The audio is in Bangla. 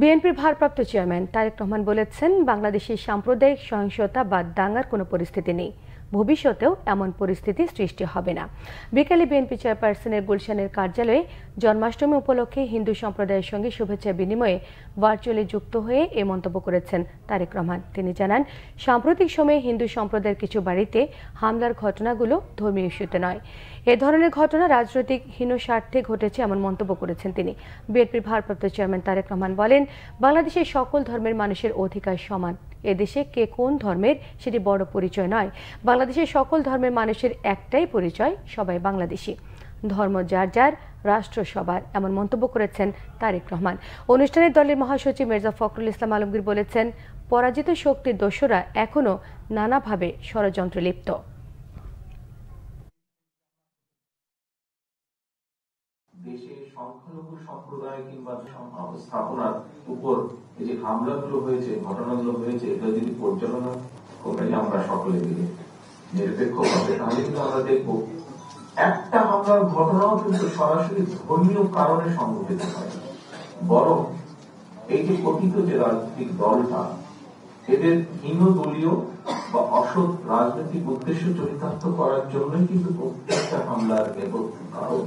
বিএনপির ভারপ্রাপ্ত চেয়ারম্যান তারেক রহমান বলেছেন বাংলাদেশে সাম্প্রদায়িক সহিংসতা বা দাঙ্গার কোনো পরিস্থিতি নেই ভবিষ্যতেও এমন পরিস্থিতি সৃষ্টি হবে না বিকেলে বিএনপি চেয়ারপারসনের গুলশানের কার্যালয়ে জন্মাষ্টমী উপলক্ষে হিন্দু সম্প্রদায়ের সঙ্গে শুভেচ্ছা বিনিময়ে ভার্চুয়ালি যুক্ত হয়ে এ মন্তব্য করেছেন তারেক রহমান তিনি জানান সাম্প্রতিক সময়ে হিন্দু সম্প্রদায়ের কিছু বাড়িতে হামলার ঘটনাগুলো ধর্মীয় ইস্যুতে নয় এ ধরনের ঘটনা রাজনৈতিক হীন স্বার্থে ঘটেছে এমন মন্তব্য করেছেন তিনি বিএনপির ভারপ্রাপ্ত চেয়ারম্যান তারেক রহমান বলেন বাংলাদেশের সকল ধর্মের মানুষের অধিকার সমান এদেশে কে কোন ধর্মের সেটি বড় পরিচয় নয় বাংলাদেশের সকল ধর্মের মানুষের একটাই পরিচয় সবাই বাংলাদেশি ধর্ম যার যার রাষ্ট্র সবার এমন মন্তব্য করেছেন তারেক রহমান অনুষ্ঠানের দলের মহাসচিব মির্জা ফখরুল ইসলাম আলমগীর বলেছেন পরাজিত শক্তির দোষরা এখনও নানাভাবে ষড়যন্ত্রে লিপ্ত দেশে সংখ্যালঘু সম্প্রদায় কিংবা স্থাপনার উপর যে হামলাগুলো হয়েছে ঘটনাগুলো হয়েছে এটা যদি পর্যালোচনা করে আমরা সকলে মিলে নিরপেক্ষভাবে তাহলে কিন্তু আমরা দেখব একটা হামলার ঘটনাও কিন্তু সরাসরি ধর্মীয় কারণে সংঘটিত হয় বরং এই যে কথিত যে রাজনৈতিক দলটা এদের হীন দলীয় বা অসৎ রাজনৈতিক উদ্দেশ্য চরিতার্থ করার জন্যই কিন্তু প্রত্যেকটা হামলার নেপথ্য কারণ